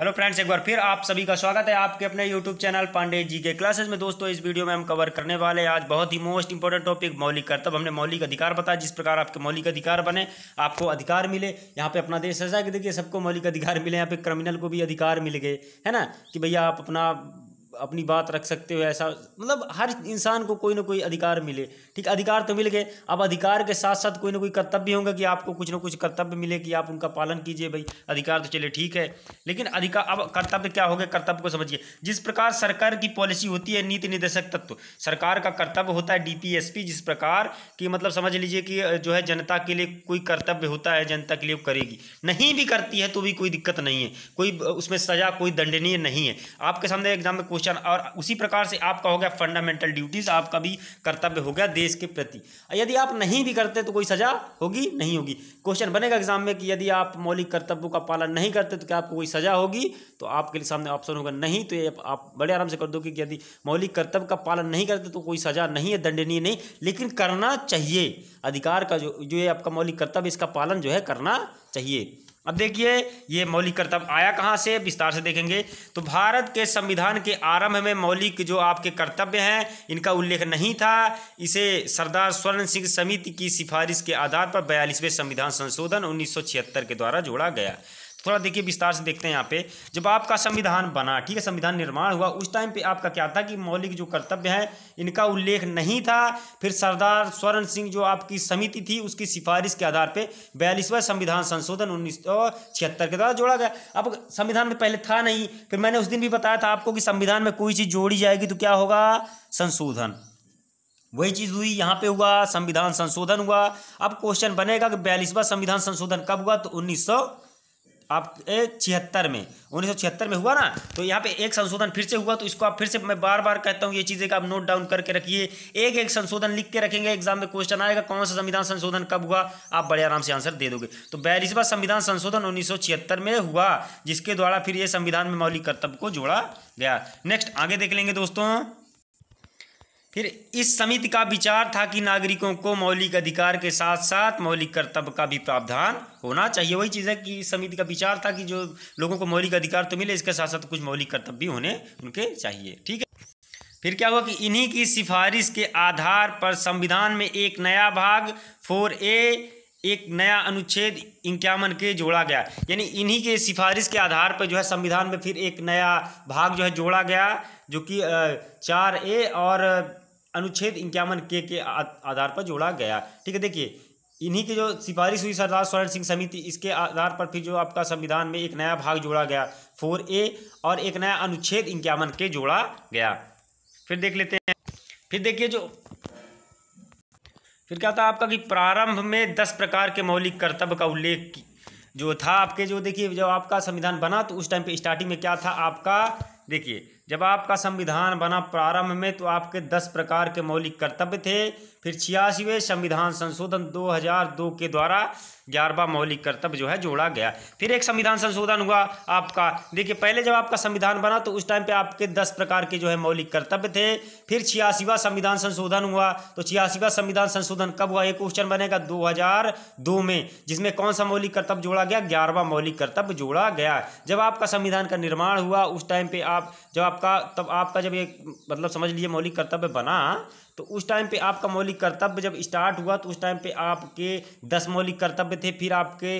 hello friends एक बार फिर आप सभी का स्वागत है आपके अपने यूट्यूब चैनल पांडे जी के क्लासेस में दोस्तों इस वीडियो में हम कवर करने वाले हैं आज बहुत ही मोस्ट इंपॉर्टेंट टॉपिक मौलिक कर्तव्य हमने मौलिक अधिकार बताया जिस प्रकार आपके मौलिक अधिकार बने आपको अधिकार मिले यहाँ पे अपना देश सजा के देखिए सबको मौलिक अधिकार मिले यहाँ पे क्रिमिनल को भी अधिकार मिल गए है ना कि भैया आप अपना अपनी बात रख सकते हो ऐसा मतलब हर इंसान को कोई ना कोई अधिकार मिले ठीक अधिकार तो मिल गए अब अधिकार के साथ साथ कोई ना कोई कर्तव्य होंगे कि आपको कुछ ना कुछ कर्तव्य मिले कि आप उनका पालन कीजिए भाई अधिकार तो चले ठीक है लेकिन अधिकार अब कर्तव्य क्या हो गया कर्तव्य को समझिए जिस प्रकार सरकार की पॉलिसी होती है नीति निर्देशक तत्व सरकार का कर्तव्य होता है डीपीएसपी जिस प्रकार की मतलब समझ लीजिए कि जो है जनता के लिए कोई कर्तव्य होता है जनता के लिए करेगी नहीं भी करती है तो भी कोई दिक्कत नहीं है कोई उसमें सजा कोई दंडनीय नहीं है आपके सामने एग्जाम में क्वेश्चन क्वेश्चन और उसी प्रकार से आपका हो गया फंडामेंटल ड्यूटीज़ आपका भी कर्तव्य हो गया देश के प्रति यदि आप नहीं भी करते तो कोई सज़ा होगी नहीं होगी क्वेश्चन बनेगा एग्जाम में कि यदि आप मौलिक कर्तव्यों का पालन नहीं करते तो क्या आपको कोई सज़ा होगी तो आपके लिए सामने ऑप्शन होगा नहीं तो ये आप बड़े आराम से कर दो कि यदि मौलिक कर्तव्य का पालन नहीं करते तो कोई सज़ा नहीं है दंडनीय नहीं लेकिन करना चाहिए अधिकार का जो जो ये आपका मौलिक कर्तव्य इसका पालन जो है करना चाहिए अब देखिए ये मौलिक कर्तव्य आया कहाँ से विस्तार से देखेंगे तो भारत के संविधान के आरंभ में मौलिक जो आपके कर्तव्य हैं इनका उल्लेख नहीं था इसे सरदार स्वर्ण सिंह समिति की सिफारिश के आधार पर बयालीसवें संविधान संशोधन उन्नीस के द्वारा जोड़ा गया थोड़ा देखिए विस्तार से देखते हैं यहाँ पे जब आपका संविधान बना ठीक है संविधान निर्माण हुआ उस टाइम पे आपका क्या था कि मौलिक जो कर्तव्य हैं इनका उल्लेख नहीं था फिर सरदार स्वर्ण सिंह जो आपकी समिति थी उसकी सिफारिश के आधार पे बयालीसवा संविधान संशोधन उन्नीस के द्वारा जोड़ा गया अब संविधान में पहले था नहीं फिर मैंने उस दिन भी बताया था आपको कि संविधान में कोई चीज़ जोड़ी जाएगी तो क्या होगा संशोधन वही चीज़ हुई यहाँ पे हुआ संविधान संशोधन हुआ अब क्वेश्चन बनेगा कि बयालीसवा संविधान संशोधन कब हुआ तो उन्नीस सौ आप छिहत्तर में उन्नीस सौ छिहत्तर में हुआ ना तो यहाँ पे एक संशोधन फिर से हुआ तो इसको आप फिर से मैं बार बार कहता हूँ ये चीज़ें आप नोट डाउन करके रखिए एक एक संशोधन लिख के रखेंगे एग्जाम में क्वेश्चन आएगा कौन सा संविधान संशोधन कब हुआ आप बड़े आराम से आंसर दे दोगे तो बार संविधान संशोधन उन्नीस में हुआ जिसके द्वारा फिर ये संविधान में मौलिक कर्तव्य को जोड़ा गया नेक्स्ट आगे देख लेंगे दोस्तों फिर इस समिति का विचार था कि नागरिकों को मौलिक अधिकार के साथ साथ मौलिक कर्तव्य का भी प्रावधान होना चाहिए वही चीज़ है कि इस समिति का विचार था कि जो लोगों को मौलिक अधिकार तो मिले इसके साथ साथ कुछ मौलिक कर्तव्य भी होने उनके चाहिए ठीक है फिर क्या हुआ कि इन्हीं की सिफारिश के आधार पर संविधान में एक नया भाग फोर ए एक नया अनुच्छेद इक्यावन के जोड़ा गया यानी इन्हीं के सिफारिश के आधार पर जो है संविधान में फिर एक नया भाग जो है जोड़ा गया जो कि चार ए और अनुच्छेद इक्यावन के के आधार पर जोड़ा गया ठीक है देखिए इन्हीं की जो सिफारिश हुई सरदार स्वर्ण सिंह समिति इसके आधार पर फिर जो आपका संविधान में एक नया भाग जोड़ा गया फोर ए और एक नया अनुच्छेद इक्यावन के जोड़ा गया फिर देख लेते हैं फिर देखिए जो फिर क्या था आपका कि प्रारंभ में दस प्रकार के मौलिक कर्तव्य का उल्लेख जो था आपके जो देखिए जब आपका संविधान बना तो उस टाइम पे स्टार्टिंग में क्या था आपका देखिए जब आपका संविधान बना प्रारंभ में तो आपके दस प्रकार के मौलिक कर्तव्य थे फिर छियासीवें संविधान संशोधन 2002 के द्वारा ग्यारहवा मौलिक कर्तव्य जो है जोड़ा गया फिर एक संविधान संशोधन हुआ आपका देखिए पहले जब आपका संविधान बना तो उस टाइम पे आपके दस प्रकार के जो है मौलिक कर्तव्य थे फिर छियासीवा संविधान संशोधन हुआ तो छियासीवा संविधान संशोधन कब हुआ ये क्वेश्चन बनेगा दो में जिसमें कौन सा मौलिक कर्तव्य जोड़ा गया ग्यारहवा मौलिक कर्तव्य जोड़ा गया जब आपका संविधान का निर्माण हुआ उस टाइम पे आप जब आपका तब आपका जब एक मतलब समझ लीजिए मौलिक कर्तव्य बना तो उस टाइम पे आपका मौलिक कर्तव्य जब स्टार्ट हुआ तो उस टाइम पे आपके दस मौलिक कर्तव्य थे फिर आपके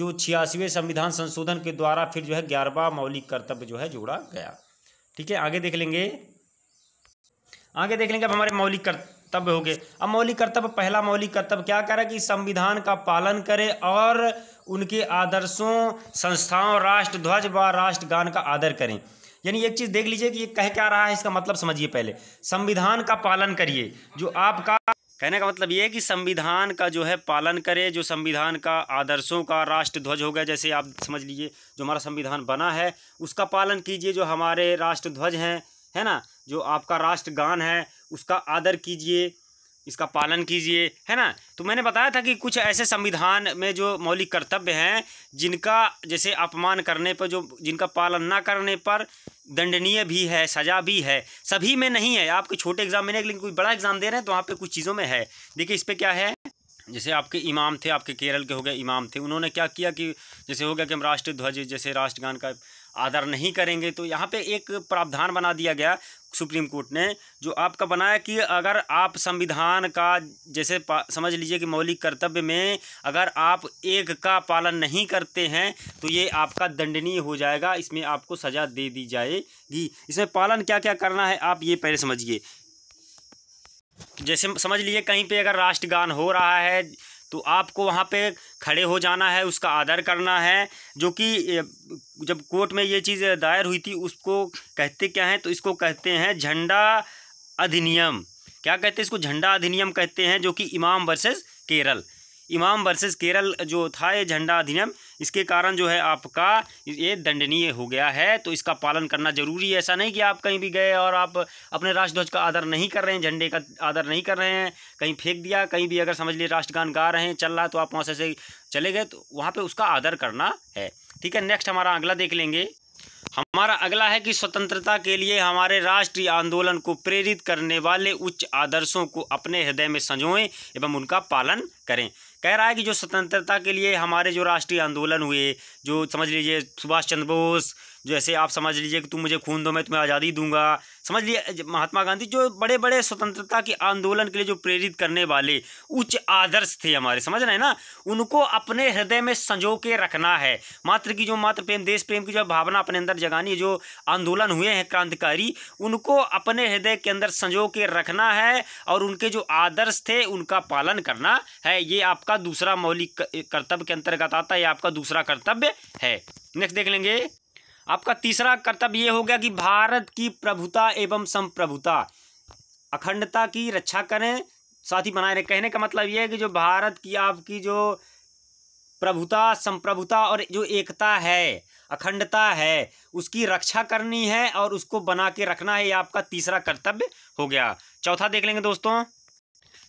जो छियासीवें संविधान संशोधन के द्वारा फिर जो है ग्यारहवा मौलिक कर्तव्य जो है जोड़ा गया ठीक है आगे देख लेंगे आगे देख लेंगे अब हमारे मौलिक कर्तव्य हो गए अब मौलिक कर्तव्य पहला मौलिक कर्तव्य क्या है कि संविधान का पालन करें और उनके आदर्शों संस्थाओं राष्ट्र ध्वज व राष्ट्रगान का आदर करें यानी एक चीज़ देख लीजिए कि ये कह क्या रहा है इसका मतलब समझिए पहले संविधान का पालन करिए जो आपका कहने का मतलब ये है कि संविधान का जो है पालन करें जो संविधान का आदर्शों का राष्ट्र ध्वज हो गया जैसे आप समझ लीजिए जो हमारा संविधान बना है उसका पालन कीजिए जो हमारे राष्ट्र ध्वज हैं है ना जो आपका राष्ट्रगान है उसका आदर कीजिए इसका पालन कीजिए है ना तो मैंने बताया था कि कुछ ऐसे संविधान में जो मौलिक कर्तव्य हैं जिनका जैसे अपमान करने पर जो जिनका पालन ना करने पर दंडनीय भी है सज़ा भी है सभी में नहीं है आपके छोटे एग्ज़ाम में नहीं लेकिन कोई बड़ा एग्ज़ाम दे रहे हैं तो वहाँ पे कुछ चीज़ों में है देखिए इस पर क्या है जैसे आपके इमाम थे आपके केरल के हो गए इमाम थे उन्होंने क्या किया कि जैसे हो गया कि हम राष्ट्रध्वज जैसे राष्ट्रगान का आदर नहीं करेंगे तो यहाँ पे एक प्रावधान बना दिया गया सुप्रीम कोर्ट ने जो आपका बनाया कि अगर आप संविधान का जैसे समझ लीजिए कि मौलिक कर्तव्य में अगर आप एक का पालन नहीं करते हैं तो ये आपका दंडनीय हो जाएगा इसमें आपको सज़ा दे दी जाएगी इसमें पालन क्या क्या करना है आप ये पहले समझिए जैसे समझ लीजिए कहीं पे अगर राष्ट्रगान हो रहा है तो आपको वहाँ पे खड़े हो जाना है उसका आदर करना है जो कि जब कोर्ट में ये चीज़ दायर हुई थी उसको कहते क्या हैं तो इसको कहते हैं झंडा अधिनियम क्या कहते हैं इसको झंडा अधिनियम कहते हैं जो कि इमाम वर्सेस केरल इमाम वर्सेस केरल जो था ये झंडा अधिनियम इसके कारण जो है आपका ये दंडनीय हो गया है तो इसका पालन करना जरूरी है ऐसा नहीं कि आप कहीं भी गए और आप अपने राष्ट्रध्वज का आदर नहीं कर रहे हैं झंडे का आदर नहीं कर रहे हैं कहीं फेंक दिया कहीं भी अगर समझ लिए राष्ट्रगान गा रहे हैं चल रहा तो आप वहाँ से चले गए तो वहाँ पर उसका आदर करना है ठीक है नेक्स्ट हमारा अगला देख लेंगे हमारा अगला है कि स्वतंत्रता के लिए हमारे राष्ट्रीय आंदोलन को प्रेरित करने वाले उच्च आदर्शों को अपने हृदय में संजोएं एवं उनका पालन करें कह रहा है कि जो स्वतंत्रता के लिए हमारे जो राष्ट्रीय आंदोलन हुए जो समझ लीजिए सुभाष चंद्र बोस जैसे आप समझ लीजिए कि तुम मुझे खून दो मैं तुम्हें आज़ादी दूंगा समझ लिए महात्मा गांधी जो बड़े बड़े स्वतंत्रता के आंदोलन के लिए जो प्रेरित करने वाले उच्च आदर्श थे हमारे समझ रहे हैं ना उनको अपने हृदय में संजो के रखना है मात्र की जो मात्र प्रेम देश प्रेम की जो भावना अपने अंदर जगानी जो आंदोलन हुए हैं क्रांतिकारी उनको अपने हृदय के अंदर संजो के रखना है और उनके जो आदर्श थे उनका पालन करना है ये आपका दूसरा मौलिक कर्तव्य के अंतर्गत आता है ये आपका दूसरा कर्तव्य है नेक्स्ट देख लेंगे आपका तीसरा कर्तव्य ये हो गया कि भारत की प्रभुता एवं संप्रभुता अखंडता की रक्षा करें साथ ही बनाए रहें कहने का मतलब ये है कि जो भारत की आपकी जो प्रभुता संप्रभुता और जो एकता है अखंडता है उसकी रक्षा करनी है और उसको बना के रखना है ये आपका तीसरा कर्तव्य हो गया चौथा देख लेंगे दोस्तों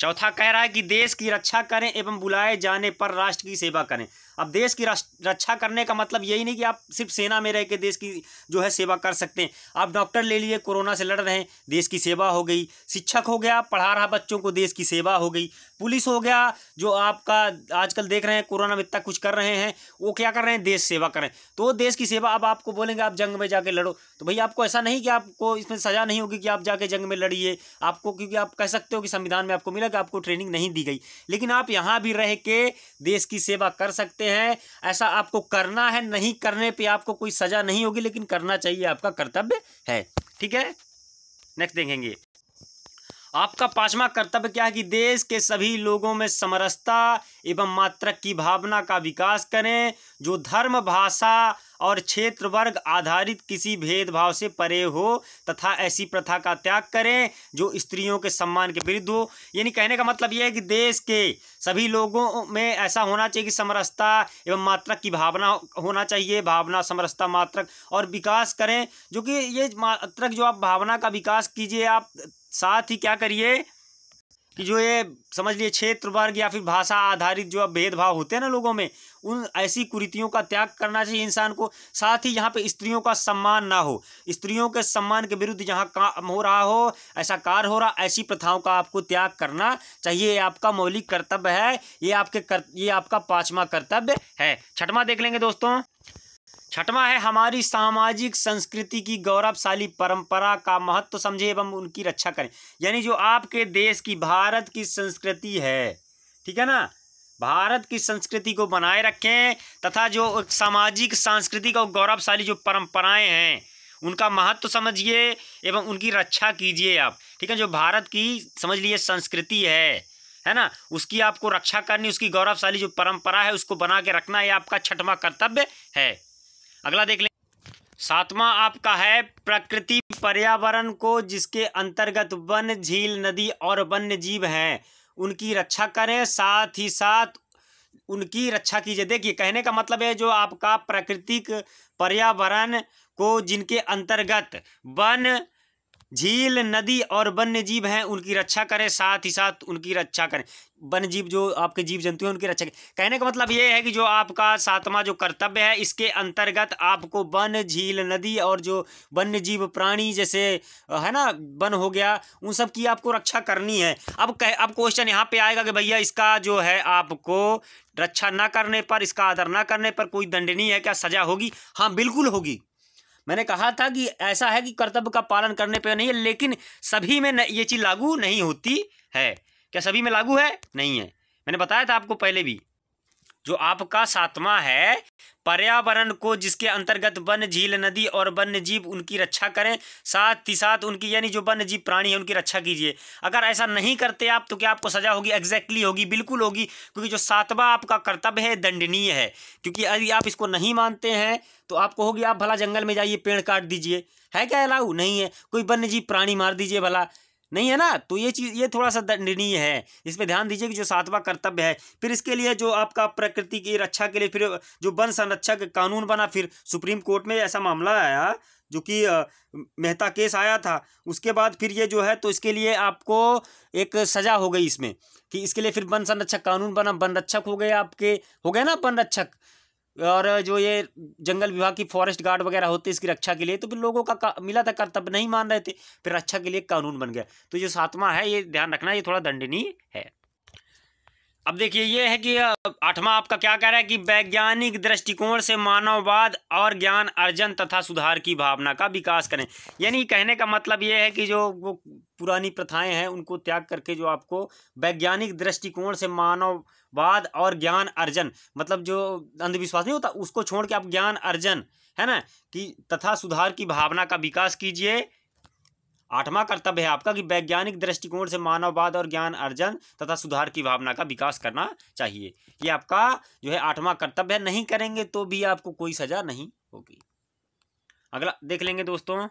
चौथा कह रहा है कि देश की रक्षा करें एवं बुलाए जाने पर राष्ट्र की सेवा करें अब देश की रक्षा करने का मतलब यही नहीं कि आप सिर्फ सेना में रह के देश की जो है सेवा कर सकते हैं आप डॉक्टर ले लिए कोरोना से लड़ रहे हैं देश की सेवा हो गई शिक्षक हो गया पढ़ा रहा बच्चों को देश की सेवा हो गई पुलिस हो गया जो आपका आजकल देख रहे हैं कोरोना में इतना कुछ कर रहे हैं वो क्या कर रहे हैं देश सेवा करें तो देश की सेवा अब आपको बोलेंगे आप जंग में जाके लड़ो तो भाई आपको ऐसा नहीं कि आपको इसमें सज़ा नहीं होगी कि आप जाके जंग में लड़िए आपको क्योंकि आप कह सकते हो कि संविधान में आपको मिला कि आपको ट्रेनिंग नहीं दी गई लेकिन आप यहाँ भी रह के देश की सेवा कर सकते हैं ऐसा आपको करना है नहीं करने पे आपको कोई सज़ा नहीं होगी लेकिन करना चाहिए आपका कर्तव्य है ठीक है नेक्स्ट देखेंगे आपका पांचवा कर्तव्य क्या है कि देश के सभी लोगों में समरसता एवं मातृ की भावना का विकास करें जो धर्म भाषा और क्षेत्र वर्ग आधारित किसी भेदभाव से परे हो तथा ऐसी प्रथा का त्याग करें जो स्त्रियों के सम्मान के विरुद्ध हो यानी कहने का मतलब यह है कि देश के सभी लोगों में ऐसा होना चाहिए कि समरसता एवं मात्रक की भावना होना चाहिए भावना समरसता मात्रक और विकास करें जो कि ये मात्रक जो आप भावना का विकास कीजिए आप साथ ही क्या करिए कि जो ये समझ लिए क्षेत्र वर्ग या फिर भाषा आधारित जो अब भेदभाव होते हैं ना लोगों में उन ऐसी कुरीतियों का त्याग करना चाहिए इंसान को साथ ही यहाँ पे स्त्रियों का सम्मान ना हो स्त्रियों के सम्मान के विरुद्ध यहाँ हो रहा हो ऐसा कार्य हो रहा ऐसी प्रथाओं का आपको त्याग करना चाहिए ये आपका मौलिक कर्तव्य है ये आपके कर ये आपका पाँचवा कर्तव्य है छठवा देख लेंगे दोस्तों छठवा है हमारी सामाजिक संस्कृति की गौरवशाली परंपरा का महत्व समझे एवं उनकी रक्षा करें यानी जो आपके देश की भारत की संस्कृति है ठीक है ना भारत की संस्कृति को बनाए रखें तथा जो सामाजिक सांस्कृतिक और गौरवशाली जो परंपराएं हैं उनका महत्व तो समझिए एवं उनकी रक्षा कीजिए आप ठीक है जो भारत की समझ लीजिए संस्कृति है है ना उसकी आपको रक्षा करनी उसकी गौरवशाली जो परंपरा है उसको बना के रखना यह आपका छठवां कर्तव्य है अगला देख लें सातवां आपका है प्रकृति पर्यावरण को जिसके अंतर्गत वन झील नदी और वन्य जीव हैं उनकी रक्षा करें साथ ही साथ उनकी रक्षा कीजिए देखिए कहने का मतलब है जो आपका प्राकृतिक पर्यावरण को जिनके अंतर्गत वन झील नदी और वन्य जीव हैं उनकी रक्षा करें साथ ही साथ उनकी रक्षा करें वन्य जीव जो आपके जीव जंतु हैं उनकी रक्षा करें कहने का मतलब ये है कि जो आपका सातवां जो कर्तव्य है इसके अंतर्गत आपको वन झील नदी और जो वन्य जीव प्राणी जैसे है ना वन हो गया उन सब की आपको रक्षा करनी है अब कह अब क्वेश्चन यहाँ पर आएगा कि भैया इसका जो है आपको रक्षा ना करने पर इसका आदर ना करने पर कोई दंडनीय है क्या सजा होगी हाँ बिल्कुल होगी मैंने कहा था कि ऐसा है कि कर्तव्य का पालन करने पर नहीं है लेकिन सभी में न, ये चीज़ लागू नहीं होती है क्या सभी में लागू है नहीं है मैंने बताया था आपको पहले भी जो आपका सातवा है पर्यावरण को जिसके अंतर्गत वन झील नदी और वन्य जीव उनकी रक्षा करें साथ ही साथ उनकी यानी जो वन्य जीव प्राणी है उनकी रक्षा कीजिए अगर ऐसा नहीं करते आप तो क्या आपको सजा होगी एग्जैक्टली होगी बिल्कुल होगी क्योंकि जो सातवा आपका कर्तव्य है दंडनीय है क्योंकि यदि आप इसको नहीं मानते हैं तो आपको होगी आप भला जंगल में जाइए पेड़ काट दीजिए है क्या अलाउ नहीं है कोई वन्य जीव प्राणी मार दीजिए भला नहीं है ना तो ये चीज़ ये थोड़ा सा दंडनीय है इस पर ध्यान दीजिए कि जो सातवां कर्तव्य है फिर इसके लिए जो आपका प्रकृति की रक्षा के लिए फिर जो वन संरक्षक कानून बना फिर सुप्रीम कोर्ट में ऐसा मामला आया जो कि मेहता केस आया था उसके बाद फिर ये जो है तो इसके लिए आपको एक सज़ा हो गई इसमें कि इसके लिए फिर वन संरक्षक कानून बना वन रक्षक हो गए आपके हो गए ना वन रक्षक और जो ये जंगल विभाग की फॉरेस्ट गार्ड वगैरह होते इसकी रक्षा के लिए तो फिर लोगों का, का मिला था कर्तव्य नहीं मान रहे थे फिर रक्षा के लिए कानून बन गया तो जो सातवां है ये ध्यान रखना ये थोड़ा दंडनीय है अब देखिए ये है कि आठवां आपका क्या कह रहा है कि वैज्ञानिक दृष्टिकोण से मानववाद और ज्ञान अर्जन तथा सुधार की भावना का विकास करें यानी कहने का मतलब ये है कि जो वो पुरानी प्रथाएं हैं उनको त्याग करके जो आपको वैज्ञानिक दृष्टिकोण से मानव वाद और ज्ञान अर्जन मतलब जो अंधविश्वास नहीं होता उसको छोड़ के आप ज्ञान अर्जन है ना कि तथा सुधार की भावना का विकास कीजिए आठवां कर्तव्य है आपका कि वैज्ञानिक दृष्टिकोण से मानववाद और ज्ञान अर्जन तथा सुधार की भावना का विकास करना चाहिए ये आपका जो है आठवां कर्तव्य है नहीं करेंगे तो भी आपको कोई सजा नहीं होगी अगला देख लेंगे दोस्तों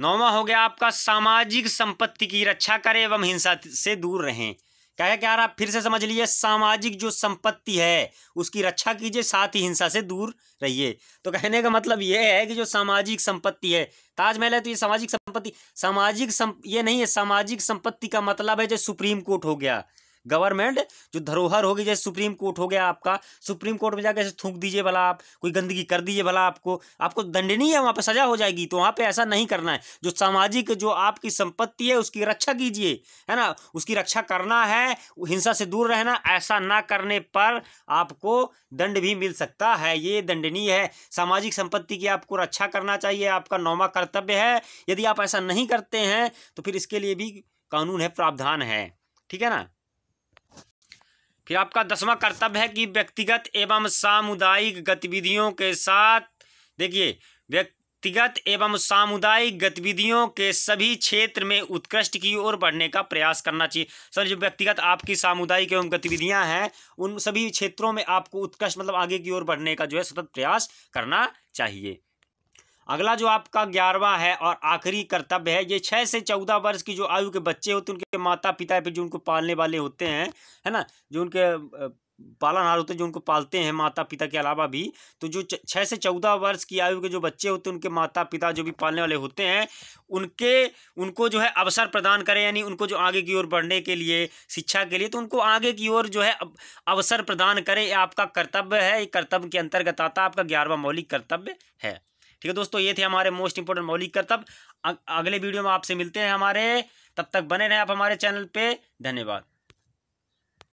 नौवा हो गया आपका सामाजिक संपत्ति की रक्षा करें एवं हिंसा से दूर रहें क्या है क्या आप फिर से समझ लीजिए सामाजिक जो संपत्ति है उसकी रक्षा कीजिए साथ ही हिंसा से दूर रहिए तो कहने का मतलब यह है कि जो सामाजिक संपत्ति है ताजमहल है तो ये सामाजिक संपत्ति सामाजिक सं... ये नहीं है सामाजिक संपत्ति का मतलब है जो सुप्रीम कोर्ट हो गया गवर्नमेंट जो धरोहर होगी जैसे सुप्रीम कोर्ट हो गया आपका सुप्रीम कोर्ट में जाकर ऐसे थूक दीजिए भला आप कोई गंदगी कर दीजिए भला आपको आपको दंडनीय है वहाँ पर सजा हो जाएगी तो वहाँ पर ऐसा नहीं करना है जो सामाजिक जो आपकी संपत्ति है उसकी रक्षा कीजिए है ना उसकी रक्षा करना है हिंसा से दूर रहना ऐसा ना करने पर आपको दंड भी मिल सकता है ये दंडनीय है सामाजिक संपत्ति की आपको रक्षा करना चाहिए आपका नौमा कर्तव्य है यदि आप ऐसा नहीं करते हैं तो फिर इसके लिए भी कानून है प्रावधान है ठीक है ना फिर आपका दसवां कर्तव्य है कि व्यक्तिगत एवं सामुदायिक गतिविधियों के साथ देखिए व्यक्तिगत एवं सामुदायिक गतिविधियों के सभी क्षेत्र में उत्कृष्ट की ओर बढ़ने का प्रयास करना चाहिए सर जो व्यक्तिगत आपकी सामुदायिक एवं गतिविधियां हैं उन सभी क्षेत्रों में आपको उत्कृष्ट मतलब आगे की ओर बढ़ने का जो है सतत प्रयास करना चाहिए अगला जो आपका ग्यारहवा है और आखिरी कर्तव्य है ये छः से चौदह वर्ष की जो आयु के बच्चे होते हैं उनके माता पिता फिर जो उनको पालने वाले होते हैं है ना जो उनके पालनहार होते हैं जो उनको पालते हैं माता पिता के अलावा भी तो जो छः से चौदह वर्ष की आयु के जो बच्चे होते हैं उनके माता पिता जो भी पालने वाले होते हैं उनके उनको जो है अवसर प्रदान करें यानी उनको जो आगे की ओर बढ़ने के लिए शिक्षा के लिए तो उनको आगे की ओर जो है अवसर प्रदान करें आपका कर्तव्य है ये कर्तव्य के अंतर्गत आता आपका ग्यारहवा मौलिक कर्तव्य है ठीक है दोस्तों ये थे हमारे मोस्ट इंपोर्टेंट मौलिक कर्तव्य अगले वीडियो में आपसे मिलते हैं हमारे तब तक बने रहें आप हमारे चैनल पर धन्यवाद